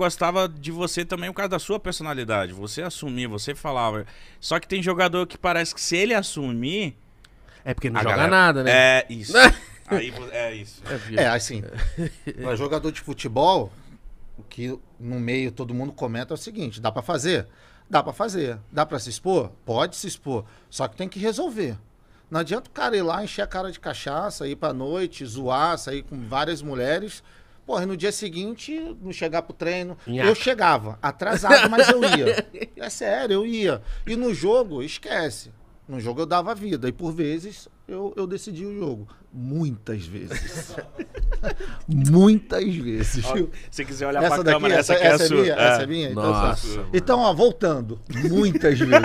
gostava de você também por causa da sua personalidade. Você assumia, você falava. Só que tem jogador que parece que se ele assumir. É porque não joga galera... nada, né? É isso. Aí, é isso. É, é assim. Pra jogador de futebol, o que no meio todo mundo comenta é o seguinte: dá para fazer? Dá para fazer. Dá para se expor? Pode se expor. Só que tem que resolver. Não adianta o cara ir lá, encher a cara de cachaça, ir pra noite, zoar, sair com várias mulheres Porra, no dia seguinte, não chegar pro treino. Eu chegava, atrasado, mas eu ia. É sério, eu ia. E no jogo, esquece. No jogo eu dava vida. E por vezes eu, eu decidi o jogo. Muitas vezes. Muitas vezes. Ó, se quiser olhar essa pra daqui, câmera, essa, essa, aqui essa é, é sua. Minha, é. Essa é, é. minha? Então, Nossa, então, então, ó, voltando. Muitas vezes.